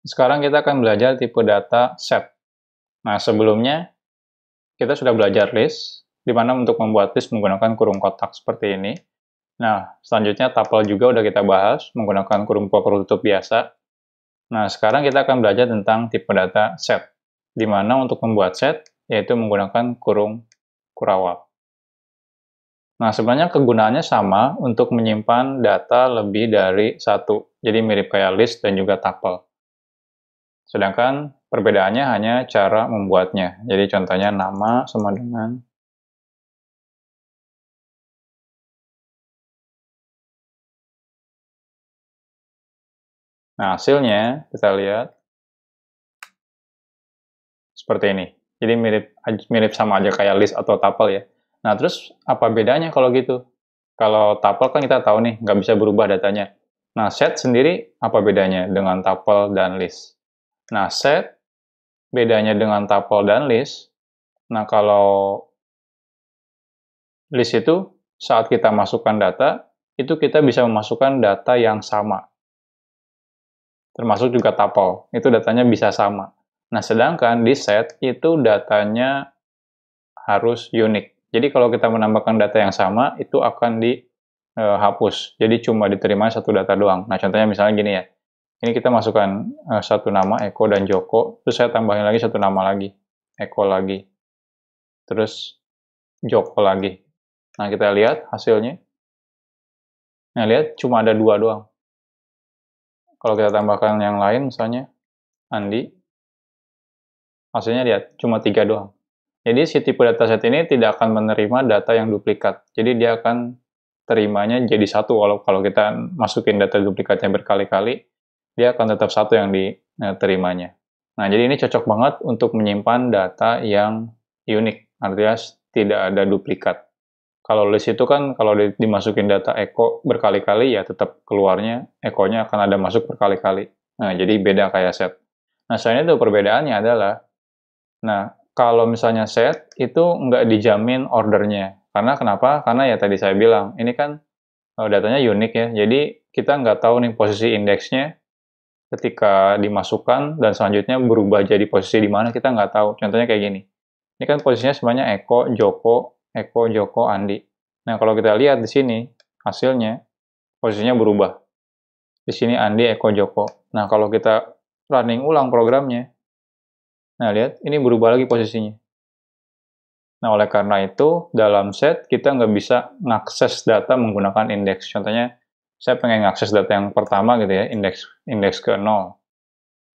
Sekarang kita akan belajar tipe data set. Nah, sebelumnya kita sudah belajar list, di mana untuk membuat list menggunakan kurung kotak seperti ini. Nah, selanjutnya tuple juga sudah kita bahas menggunakan kurung tutup biasa. Nah, sekarang kita akan belajar tentang tipe data set, di mana untuk membuat set yaitu menggunakan kurung kurawal. Nah, sebenarnya kegunaannya sama untuk menyimpan data lebih dari satu, jadi mirip kayak list dan juga tuple. Sedangkan perbedaannya hanya cara membuatnya. Jadi contohnya nama sama dengan Nah, hasilnya kita lihat seperti ini. Jadi mirip mirip sama aja kayak list atau tuple ya. Nah, terus apa bedanya kalau gitu? Kalau tuple kan kita tahu nih, nggak bisa berubah datanya. Nah, set sendiri apa bedanya dengan tuple dan list? Nah, set bedanya dengan tuple dan list. Nah, kalau list itu saat kita masukkan data, itu kita bisa memasukkan data yang sama. Termasuk juga tuple, itu datanya bisa sama. Nah, sedangkan di set itu datanya harus unik. Jadi kalau kita menambahkan data yang sama, itu akan dihapus. Eh, Jadi cuma diterima satu data doang. Nah, contohnya misalnya gini ya ini kita masukkan uh, satu nama Eko dan Joko, terus saya tambahin lagi satu nama lagi, Eko lagi, terus Joko lagi. Nah kita lihat hasilnya. Nah lihat cuma ada dua doang. Kalau kita tambahkan yang lain misalnya Andi, hasilnya lihat cuma tiga doang. Jadi si tipe dataset ini tidak akan menerima data yang duplikat. Jadi dia akan terimanya jadi satu walau kalau kita masukin data duplikatnya berkali-kali dia akan tetap satu yang diterimanya. Eh, nah, jadi ini cocok banget untuk menyimpan data yang unik, artinya tidak ada duplikat. Kalau list itu kan kalau dimasukin data echo berkali-kali ya tetap keluarnya echo-nya akan ada masuk berkali-kali. Nah, jadi beda kayak set. Nah, selain itu perbedaannya adalah nah, kalau misalnya set itu nggak dijamin ordernya. Karena kenapa? Karena ya tadi saya bilang, ini kan eh, datanya unik ya. Jadi kita nggak tahu nih posisi indeksnya, ketika dimasukkan dan selanjutnya berubah jadi posisi di mana kita nggak tahu. Contohnya kayak gini. Ini kan posisinya semuanya Eko, Joko, Eko, Joko, Andi. Nah, kalau kita lihat di sini, hasilnya posisinya berubah. Di sini Andi, Eko, Joko. Nah, kalau kita running ulang programnya, nah lihat, ini berubah lagi posisinya. Nah, oleh karena itu, dalam set kita nggak bisa mengakses data menggunakan indeks. Contohnya, saya pengen akses data yang pertama gitu ya, indeks indeks ke 0.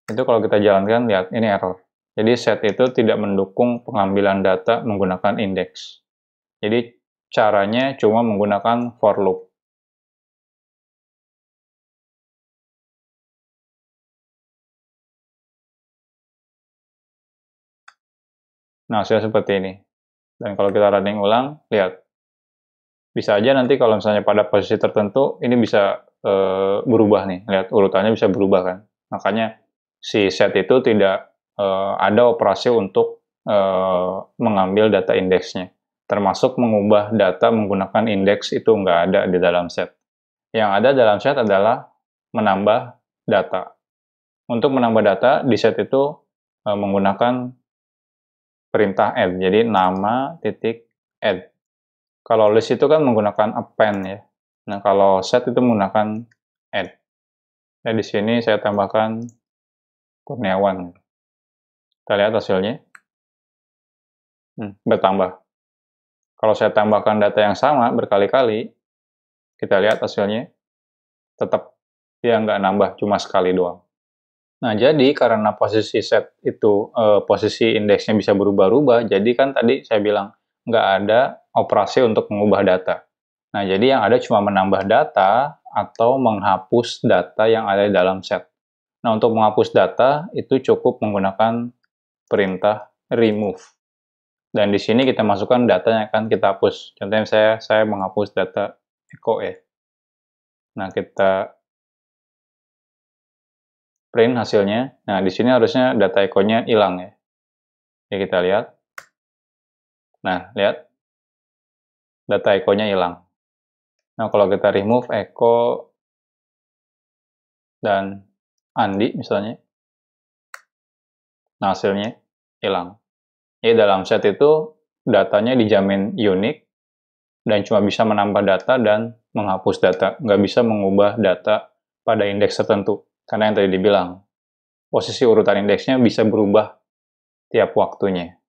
Itu kalau kita jalankan lihat ya, ini error. Jadi set itu tidak mendukung pengambilan data menggunakan indeks. Jadi caranya cuma menggunakan for loop. Nah, hasilnya seperti ini. Dan kalau kita running ulang, lihat bisa aja nanti kalau misalnya pada posisi tertentu ini bisa e, berubah nih lihat urutannya bisa berubah kan makanya si set itu tidak e, ada operasi untuk e, mengambil data indeksnya termasuk mengubah data menggunakan indeks itu nggak ada di dalam set yang ada dalam set adalah menambah data untuk menambah data di set itu e, menggunakan perintah add jadi nama titik add kalau list itu kan menggunakan append ya. Nah, kalau set itu menggunakan add. Nah, di sini saya tambahkan Kurniawan. Kita lihat hasilnya. Hmm, bertambah. Kalau saya tambahkan data yang sama berkali-kali, kita lihat hasilnya tetap dia ya nggak nambah cuma sekali doang. Nah, jadi karena posisi set itu, eh, posisi indeksnya bisa berubah-ubah, jadi kan tadi saya bilang nggak ada operasi untuk mengubah data. Nah, jadi yang ada cuma menambah data atau menghapus data yang ada di dalam set. Nah, untuk menghapus data itu cukup menggunakan perintah remove. Dan di sini kita masukkan data yang akan kita hapus. Contohnya saya saya menghapus data Eko ya. Nah, kita print hasilnya. Nah, di sini harusnya data Eko-nya hilang ya. Ya kita lihat. Nah, lihat data echo-nya hilang. Nah, kalau kita remove echo dan Andi misalnya, nah hasilnya hilang. Jadi dalam set itu datanya dijamin unik dan cuma bisa menambah data dan menghapus data, nggak bisa mengubah data pada indeks tertentu. Karena yang tadi dibilang, posisi urutan indeksnya bisa berubah tiap waktunya.